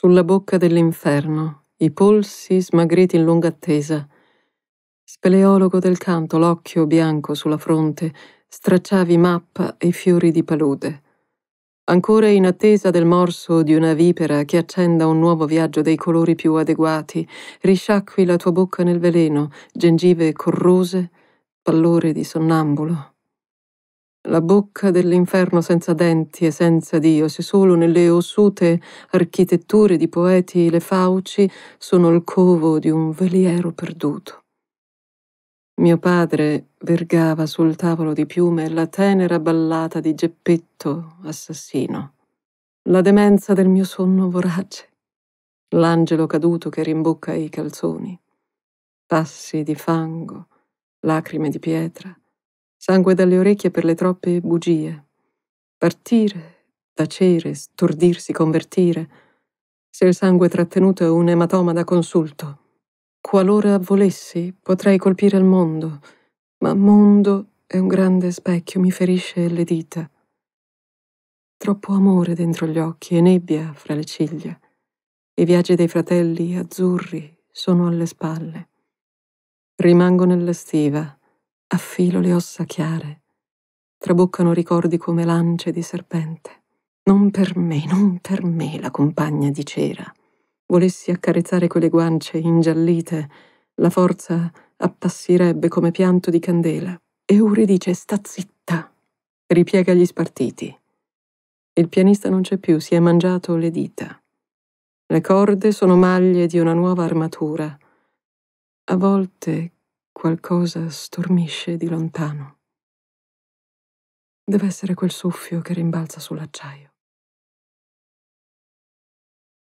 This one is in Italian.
sulla bocca dell'inferno, i polsi smagriti in lunga attesa. Speleologo del canto, l'occhio bianco sulla fronte, stracciavi mappa e fiori di palude. Ancora in attesa del morso di una vipera che accenda un nuovo viaggio dei colori più adeguati, risciacqui la tua bocca nel veleno, gengive corrose, pallore di sonnambulo la bocca dell'inferno senza denti e senza Dio, se solo nelle ossute architetture di poeti le fauci sono il covo di un veliero perduto. Mio padre vergava sul tavolo di piume la tenera ballata di Geppetto assassino, la demenza del mio sonno vorace, l'angelo caduto che rimbocca i calzoni, passi di fango, lacrime di pietra, sangue dalle orecchie per le troppe bugie. Partire, tacere, stordirsi, convertire. Se il sangue trattenuto è un ematoma da consulto. Qualora volessi, potrei colpire il mondo, ma mondo è un grande specchio, mi ferisce le dita. Troppo amore dentro gli occhi e nebbia fra le ciglia. I viaggi dei fratelli azzurri sono alle spalle. Rimango nella stiva affilo le ossa chiare, traboccano ricordi come lance di serpente. Non per me, non per me, la compagna di cera. Volessi accarezzare quelle guance ingiallite, la forza appassirebbe come pianto di candela. dice, sta zitta, ripiega gli spartiti. Il pianista non c'è più, si è mangiato le dita. Le corde sono maglie di una nuova armatura. A volte Qualcosa stormisce di lontano. Deve essere quel soffio che rimbalza sull'acciaio.